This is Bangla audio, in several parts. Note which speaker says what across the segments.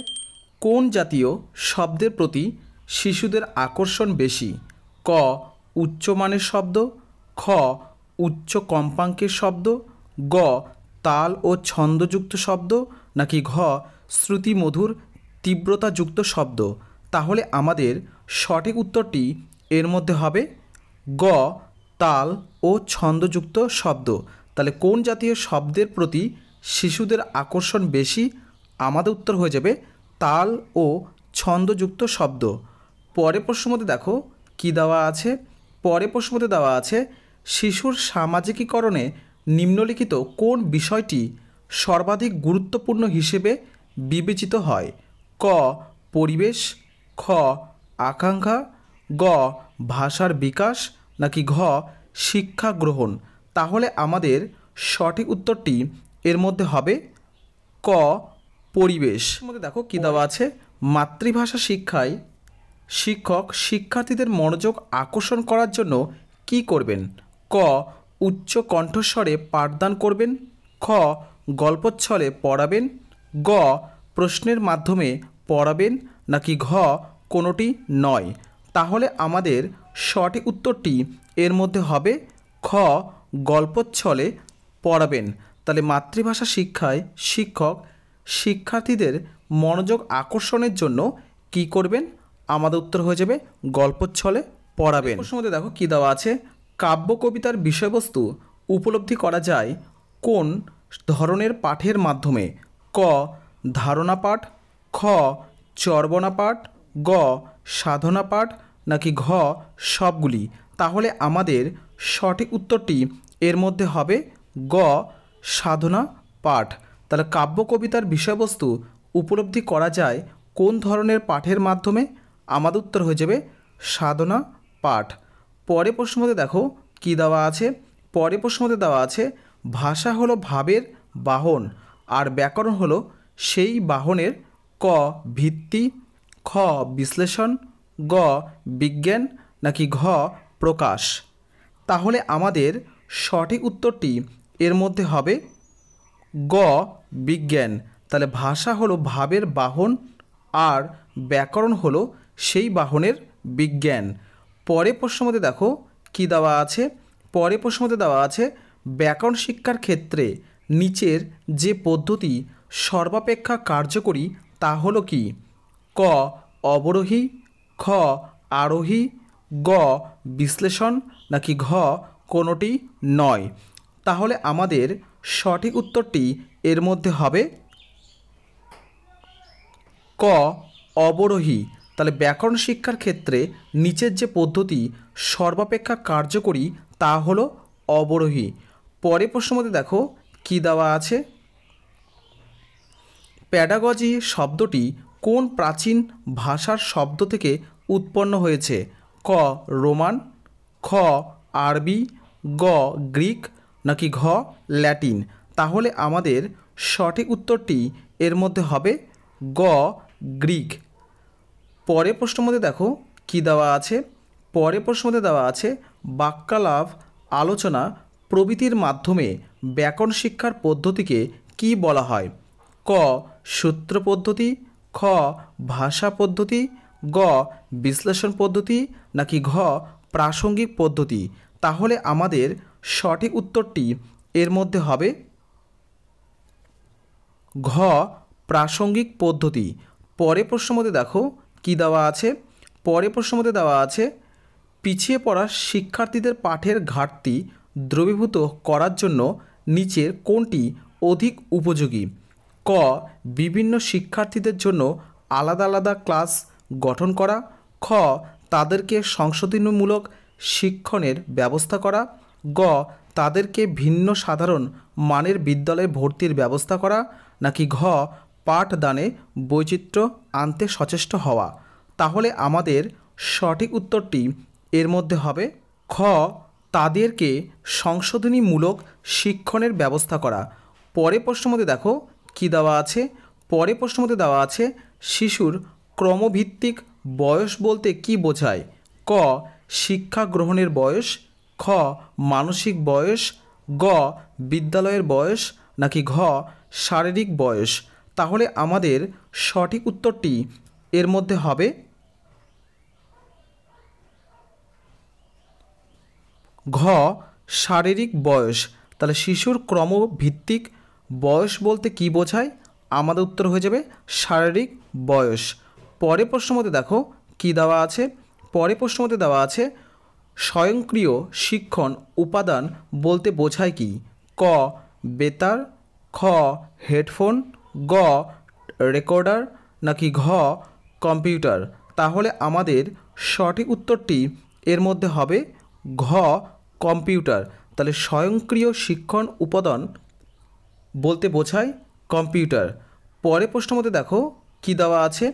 Speaker 1: আছে কোন জাতীয় শব্দের প্রতি শিশুদের আকর্ষণ বেশি ক উচ্চমানের শব্দ খ উচ্চ কম্পাঙ্কের শব্দ গ তাল ও ছন্দযুক্ত শব্দ নাকি ঘ শ্রুতিমধুর তীব্রতাযুক্ত শব্দ তাহলে আমাদের সঠিক উত্তরটি এর মধ্যে হবে গ তাল ও ছন্দযুক্ত শব্দ তাহলে কোন জাতীয় শব্দের প্রতি শিশুদের আকর্ষণ বেশি আমাদের উত্তর হয়ে যাবে তাল ও ছন্দযুক্ত শব্দ পরে প্রশ্নমতে দেখো কি দেওয়া আছে পরে প্রশ্নমতে দেওয়া আছে শিশুর সামাজিকীকরণে নিম্নলিখিত কোন বিষয়টি সর্বাধিক গুরুত্বপূর্ণ হিসেবে বিবেচিত হয় ক পরিবেশ খ আকাঙ্ক্ষা গ ভাষার বিকাশ নাকি ঘ শিক্ষা গ্রহণ তাহলে আমাদের সঠিক উত্তরটি এর মধ্যে হবে ক পরিবেশ দেখো কী দেওয়া আছে মাতৃভাষা শিক্ষায় শিক্ষক শিক্ষার্থীদের মনোযোগ আকর্ষণ করার জন্য কি করবেন ক উচ্চ কণ্ঠস্বরে পাঠদান করবেন খ গল্পচ্ছলে পড়াবেন গ প্রশ্নের মাধ্যমে পড়াবেন নাকি ঘ কোনোটি নয় তাহলে আমাদের সঠিক উত্তরটি এর মধ্যে হবে খ গল্পচ্ছলে পড়াবেন তাহলে মাতৃভাষা শিক্ষায় শিক্ষক শিক্ষার্থীদের মনোযোগ আকর্ষণের জন্য কি করবেন আমাদের উত্তর হয়ে যাবে গল্পচ্ছলে পড়াবেন প্রশ্নতে দেখো কী দেওয়া আছে কাব্য কবিতার বিষয়বস্তু উপলব্ধি করা যায় কোন ধরনের পাঠের মাধ্যমে ক ধারণা পাঠ খ চর্বনা পাঠ গ সাধনা পাঠ নাকি ঘ সবগুলি তাহলে আমাদের সঠিক উত্তরটি এর মধ্যে হবে গ সাধনা পাঠ তাহলে কাব্য কবিতার বিষয়বস্তু উপলব্ধি করা যায় কোন ধরনের পাঠের মাধ্যমে আমাদের উত্তর হয়ে যাবে সাধনা পাঠ পরে প্রশ্নতে দেখো কি দেওয়া আছে পরে প্রশ্নতে দেওয়া আছে ভাষা হলো ভাবের বাহন আর ব্যাকরণ হলো সেই বাহনের ক ভিত্তি খ বিশ্লেষণ গ বিজ্ঞান নাকি ঘ প্রকাশ তাহলে আমাদের সঠিক উত্তরটি এর মধ্যে হবে গ বিজ্ঞান তাহলে ভাষা হলো ভাবের বাহন আর ব্যাকরণ হলো সেই বাহনের বিজ্ঞান পরে প্রশ্নমতে দেখো কি দেওয়া আছে পরে প্রশ্নমতে দেওয়া আছে ব্যাকরণ শিক্ষার ক্ষেত্রে নিচের যে পদ্ধতি সর্বাপেক্ষা কার্যকরী তা হলো কি ক অবরোহী খ আরোহী গ বিশ্লেষণ নাকি ঘ কোনোটি নয় তাহলে আমাদের সঠিক উত্তরটি এর মধ্যে হবে ক অবরোহী তাহলে ব্যাকরণ শিক্ষার ক্ষেত্রে নিচের যে পদ্ধতি সর্বাপেক্ষা কার্যকরী তা হলো অবরোহী পরে প্রশ্ন মধ্যে দেখো কি দেওয়া আছে প্যাডাগজি শব্দটি কোন প্রাচীন ভাষার শব্দ থেকে উৎপন্ন হয়েছে ক রোমান খ আরবি গ গ্রিক নাকি ঘ ল্যাটিন তাহলে আমাদের সঠিক উত্তরটি এর মধ্যে হবে গ গ্রিক পরে প্রশ্ন মধ্যে দেখো কি দেওয়া আছে পরে প্রশ্ন মধ্যে দেওয়া আছে বাক্যালাভ আলোচনা প্রভৃতির মাধ্যমে ব্যাকরণ শিক্ষার পদ্ধতিকে কি বলা হয় ক সূত্র পদ্ধতি খ ভাষা পদ্ধতি গ বিশ্লেষণ পদ্ধতি নাকি ঘ প্রাসঙ্গিক পদ্ধতি তাহলে আমাদের সঠিক উত্তরটি এর মধ্যে হবে ঘ প্রাসঙ্গিক পদ্ধতি পরে প্রশ্ন মধ্যে দেখো কি দেওয়া আছে পরে প্রশ্ন মধ্যে দেওয়া আছে পিছিয়ে পড়া শিক্ষার্থীদের পাঠের ঘাটতি দ্রবীভূত করার জন্য নিচের কোনটি অধিক উপযোগী ক বিভিন্ন শিক্ষার্থীদের জন্য আলাদা আলাদা ক্লাস গঠন করা খ তাদেরকে সংশোধনমূলক শিক্ষণের ব্যবস্থা করা গ তাদেরকে ভিন্ন সাধারণ মানের বিদ্যালয়ে ভর্তির ব্যবস্থা করা নাকি ঘ পাঠদানে বৈচিত্র্য আনতে সচেষ্ট হওয়া তাহলে আমাদের সঠিক উত্তরটি এর মধ্যে হবে খ তাদেরকে সংশোধনীমূলক শিক্ষণের ব্যবস্থা করা পরে প্রশ্নমতে দেখো কি দেওয়া আছে পরে প্রশ্নমতে দেওয়া আছে শিশুর ক্রমভিত্তিক বয়স বলতে কি বোঝায় ক শিক্ষা গ্রহণের বয়স খ মানসিক বয়স গ বিদ্যালয়ের বয়স নাকি ঘ শারীরিক বয়স তাহলে আমাদের সঠিক উত্তরটি এর মধ্যে হবে ঘ শারীরিক বয়স তাহলে শিশুর ক্রমভিত্তিক বয়স বলতে কি বোঝায় আমাদের উত্তর হয়ে যাবে শারীরিক বয়স পরে প্রশ্ন মতে দেখো কি দেওয়া আছে পরে প্রশ্ন মতে দেওয়া আছে স্বয়ংক্রিয় শিক্ষণ উপাদান বলতে বোঝায় কি ক বেতার খ হেডফোন গ রেকর্ডার নাকি ঘ কম্পিউটার তাহলে আমাদের সঠিক উত্তরটি এর মধ্যে হবে ঘ কম্পিউটার তাহলে স্বয়ংক্রিয় শিক্ষণ উপাদান বলতে বোঝায় কম্পিউটার পরে প্রশ্ন মধ্যে দেখো কি দেওয়া আছে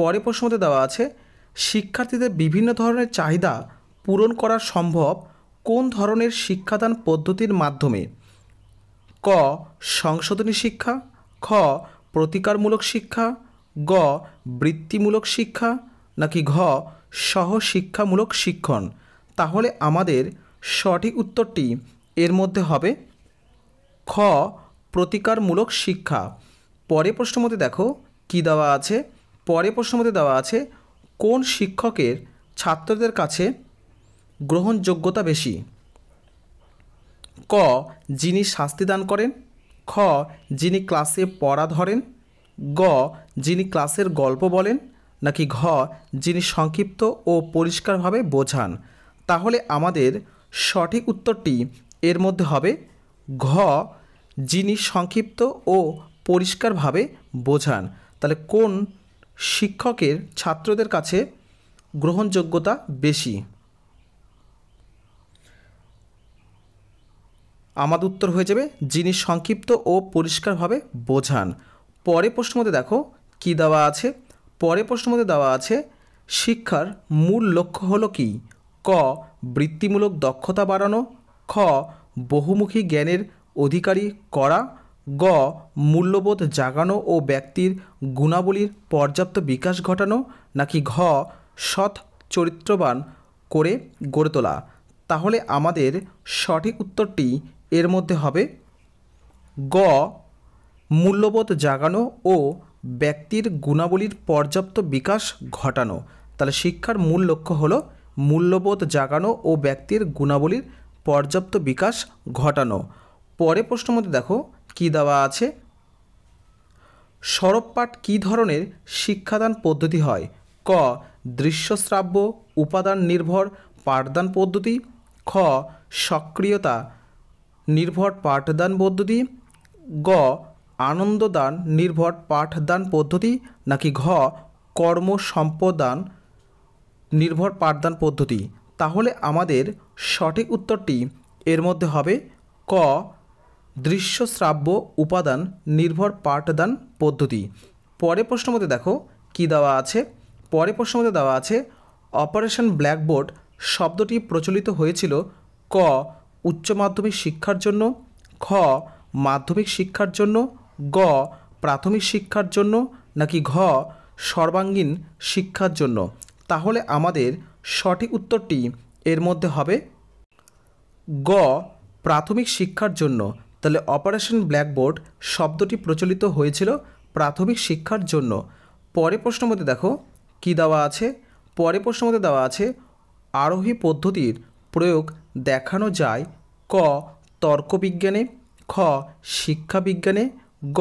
Speaker 1: পরে প্রশ্ন মতে দেওয়া আছে শিক্ষার্থীদের বিভিন্ন ধরনের চাহিদা পূরণ করা সম্ভব কোন ধরনের শিক্ষাদান পদ্ধতির মাধ্যমে ক সংশোধনী শিক্ষা খ প্রতিকারমূলক শিক্ষা গ বৃত্তিমূলক শিক্ষা নাকি ঘ সহশিক্ষামূলক শিক্ষণ তাহলে আমাদের সঠিক উত্তরটি এর মধ্যে হবে খ প্রতিকারমূলক শিক্ষা পরে প্রশ্ন মতে দেখো কি দেওয়া আছে পরে প্রশ্ন মতে দেওয়া আছে কোন শিক্ষকের ছাত্রদের কাছে গ্রহণযোগ্যতা বেশি ক যিনি শাস্তি দান করেন খ যিনি ক্লাসে পড়া ধরেন গ যিনি ক্লাসের গল্প বলেন নাকি ঘ যিনি সংক্ষিপ্ত ও পরিষ্কারভাবে বোঝান তাহলে আমাদের সঠিক উত্তরটি এর মধ্যে হবে ঘ যিনি সংক্ষিপ্ত ও পরিষ্কারভাবে বোঝান তাহলে কোন শিক্ষকের ছাত্রদের কাছে গ্রহণযোগ্যতা বেশি আমাদের উত্তর হয়ে যাবে যিনি সংক্ষিপ্ত ও পরিষ্কারভাবে বোঝান পরে প্রশ্ন মধ্যে দেখো কি দেওয়া আছে পরে প্রশ্ন মধ্যে দেওয়া আছে শিক্ষার মূল লক্ষ্য হলো কি ক বৃত্তিমূলক দক্ষতা বাড়ানো খ বহুমুখী জ্ঞানের অধিকারী করা গ মূল্যবোধ জাগানো ও ব্যক্তির গুণাবলীর পর্যাপ্ত বিকাশ ঘটানো নাকি ঘ সৎ চরিত্রবান করে গড়ে তোলা তাহলে আমাদের সঠিক উত্তরটি এর মধ্যে হবে গ মূল্যবোধ জাগানো ও ব্যক্তির গুণাবলীর পর্যাপ্ত বিকাশ ঘটানো তাহলে শিক্ষার মূল লক্ষ্য হল মূল্যবোধ জাগানো ও ব্যক্তির গুণাবলীর পর্যাপ্ত বিকাশ ঘটানো পরে প্রশ্ন মধ্যে দেখো কী দেওয়া আছে সরবপাঠ কী ধরনের শিক্ষাদান পদ্ধতি হয় ক দৃশ্যশ্রাব্য উপাদান নির্ভর পাঠদান পদ্ধতি খ সক্রিয়তা নির্ভর পাঠদান পদ্ধতি গ আনন্দদান নির্ভর পাঠদান পদ্ধতি নাকি ঘ কর্ম সম্পদান নির্ভর পাঠদান পদ্ধতি তাহলে আমাদের সঠিক উত্তরটি এর মধ্যে হবে ক দৃশ্য শ্রাব্য উপাদান নির্ভর পাঠদান পদ্ধতি পরে প্রশ্ন মধ্যে দেখো কি দেওয়া আছে পরে প্রশ্ন মধ্যে দেওয়া আছে অপারেশন ব্ল্যাকবোর্ড শব্দটি প্রচলিত হয়েছিল ক উচ্চ মাধ্যমিক শিক্ষার জন্য খ মাধ্যমিক শিক্ষার জন্য গ প্রাথমিক শিক্ষার জন্য নাকি ঘ সর্বাঙ্গীন শিক্ষার জন্য তাহলে আমাদের সঠিক উত্তরটি এর মধ্যে হবে গ প্রাথমিক শিক্ষার জন্য তাহলে অপারেশন ব্ল্যাকবোর্ড শব্দটি প্রচলিত হয়েছিল প্রাথমিক শিক্ষার জন্য পরে প্রশ্ন মধ্যে দেখো কি দেওয়া আছে পরে প্রশ্ন মধ্যে দেওয়া আছে আরোহী পদ্ধতির প্রয়োগ দেখানো যায় ক তর্কবিজ্ঞানে খ শিক্ষাবিজ্ঞানে গ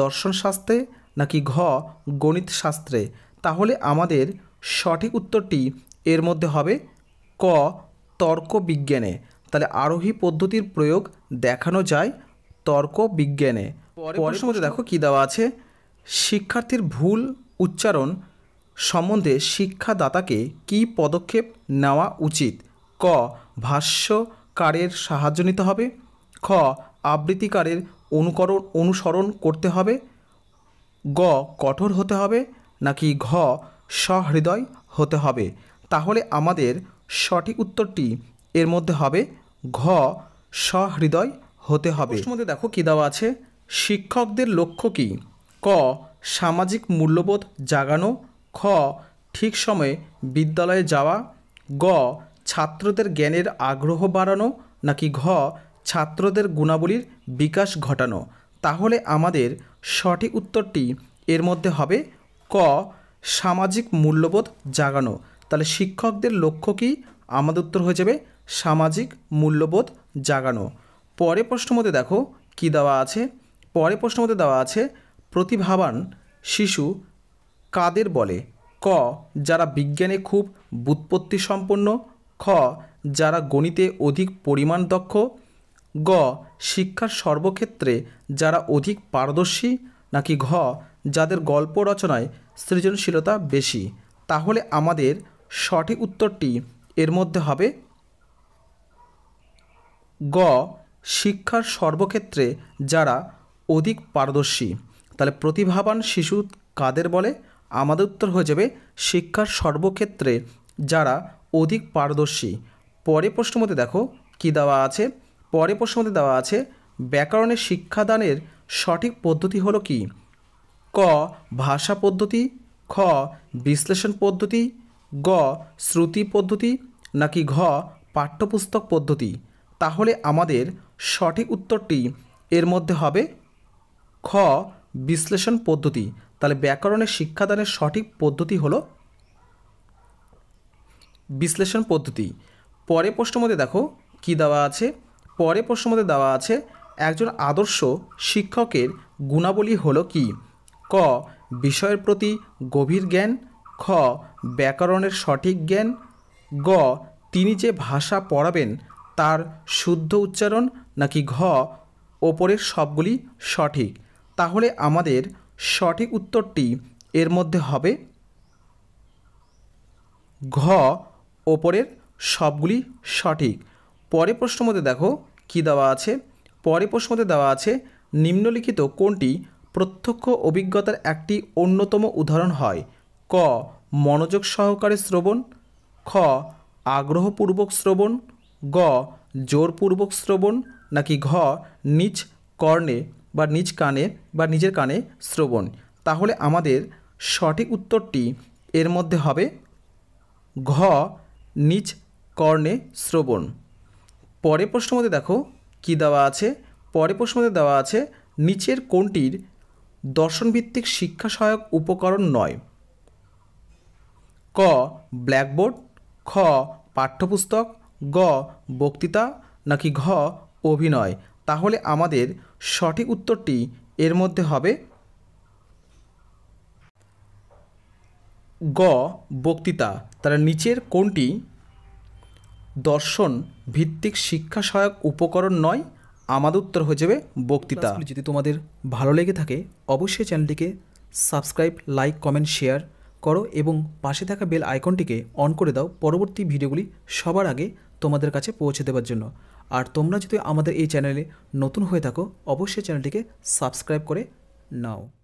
Speaker 1: দর্শনশাস্ত্রে নাকি ঘ গণিত শাস্ত্রে তাহলে আমাদের সঠিক উত্তরটি এর মধ্যে হবে ক তর্কবিজ্ঞানে তাহলে আরোহী পদ্ধতির প্রয়োগ দেখানো যায় তর্ক বিজ্ঞানে মধ্যে দেখো কী দেওয়া আছে শিক্ষার্থীর ভুল উচ্চারণ সম্বন্ধে শিক্ষাদাতাকে কি পদক্ষেপ নেওয়া উচিত ক ভাষ্যকারের সাহায্য নিতে হবে খ আবৃত্তিকারের অনুকরণ অনুসরণ করতে হবে গ কঠোর হতে হবে নাকি ঘ সহৃদয় হতে হবে তাহলে আমাদের সঠিক উত্তরটি এর মধ্যে হবে ঘ সহৃদয় হতে হবে মধ্যে দেখো কী দেওয়া আছে শিক্ষকদের লক্ষ্য কী ক সামাজিক মূল্যবোধ জাগানো খ ঠিক সময়ে বিদ্যালয়ে যাওয়া গ ছাত্রদের জ্ঞানের আগ্রহ বাড়ানো নাকি ঘ ছাত্রদের গুণাবলীর বিকাশ ঘটানো তাহলে আমাদের সঠিক উত্তরটি এর মধ্যে হবে ক সামাজিক মূল্যবোধ জাগানো তাহলে শিক্ষকদের লক্ষ্য কি আমাদের উত্তর হয়ে যাবে সামাজিক মূল্যবোধ জাগানো পরে প্রশ্ন মধ্যে দেখো কি দেওয়া আছে পরে প্রশ্ন মধ্যে দেওয়া আছে প্রতিভাবান শিশু কাদের বলে ক যারা বিজ্ঞানে খুব বুৎপত্তি সম্পন্ন খ যারা গণিতে অধিক পরিমাণ দক্ষ গ শিক্ষার সর্বক্ষেত্রে যারা অধিক পারদর্শী নাকি ঘ যাদের গল্প রচনায় সৃজনশীলতা বেশি তাহলে আমাদের সঠিক উত্তরটি এর মধ্যে হবে গ শিক্ষার সর্বক্ষেত্রে যারা অধিক পারদর্শী তাহলে প্রতিভাবান শিশু কাদের বলে আমাদের উত্তর হয়ে যাবে শিক্ষার সর্বক্ষেত্রে যারা অধিক পারদর্শী পরে মধ্যে দেখো কি দেওয়া আছে পরে মধ্যে দেওয়া আছে ব্যাকরণের শিক্ষাদানের সঠিক পদ্ধতি হলো কি ক ভাষা পদ্ধতি খ বিশ্লেষণ পদ্ধতি গ শ্রুতি পদ্ধতি নাকি ঘ পাঠ্যপুস্তক পদ্ধতি তাহলে আমাদের সঠিক উত্তরটি এর মধ্যে হবে খ বিশ্লেষণ পদ্ধতি তাহলে ব্যাকরণের শিক্ষাদানের সঠিক পদ্ধতি হলো বিশ্লেষণ পদ্ধতি পরে প্রশ্নমতে দেখো কি দেওয়া আছে পরে প্রশ্ন মধ্যে দেওয়া আছে একজন আদর্শ শিক্ষকের গুণাবলী হলো কি ক বিষয়ের প্রতি গভীর জ্ঞান খ ব্যাকরণের সঠিক জ্ঞান গ তিনি যে ভাষা পড়াবেন তার শুদ্ধ উচ্চারণ নাকি ঘ ওপরের সবগুলি সঠিক তাহলে আমাদের সঠিক উত্তরটি এর মধ্যে হবে ঘ ওপরের সবগুলি সঠিক পরে প্রশ্ন মধ্যে দেখো কি দেওয়া আছে পরে প্রশ্ন মধ্যে দেওয়া আছে নিম্নলিখিত কোনটি প্রত্যক্ষ অভিজ্ঞতার একটি অন্যতম উদাহরণ হয় ক মনোযোগ সহকারে শ্রবণ খ আগ্রহপূর্বক শ্রবণ গ জোরপূর্বক শ্রবণ নাকি ঘ নিজ কর্ণে বা নিজ কানে বা নিজের কানে শ্রবণ তাহলে আমাদের সঠিক উত্তরটি এর মধ্যে হবে ঘ নিজ কর্ণে শ্রবণ পরে প্রশ্ন মধ্যে দেখো কি দেওয়া আছে পরে প্রশ্ন মধ্যে দেওয়া আছে নিচের কোনটির দর্শনভিত্তিক শিক্ষা সহায়ক উপকরণ নয় ক ব্ল্যাকবোর্ড খ পাঠ্যপুস্তক গ বক্তৃতা নাকি ঘ অভিনয় তাহলে আমাদের সঠিক উত্তরটি এর মধ্যে হবে গ বক্তৃতা তারা নিচের কোনটি দর্শন ভিত্তিক শিক্ষা সহায়ক উপকরণ নয় আমাদের উত্তর হয়ে যাবে বক্তৃতা যদি তোমাদের ভালো লেগে থাকে অবশ্যই চ্যানেলটিকে সাবস্ক্রাইব লাইক কমেন্ট শেয়ার করো এবং পাশে থাকা বেল আইকনটিকে অন করে দাও পরবর্তী ভিডিওগুলি সবার আগে তোমাদের কাছে পৌঁছে দেওয়ার জন্য আর তোমরা যদি আমাদের এই চ্যানেলে নতুন হয়ে থাকো অবশ্যই চ্যানেলটিকে সাবস্ক্রাইব করে নাও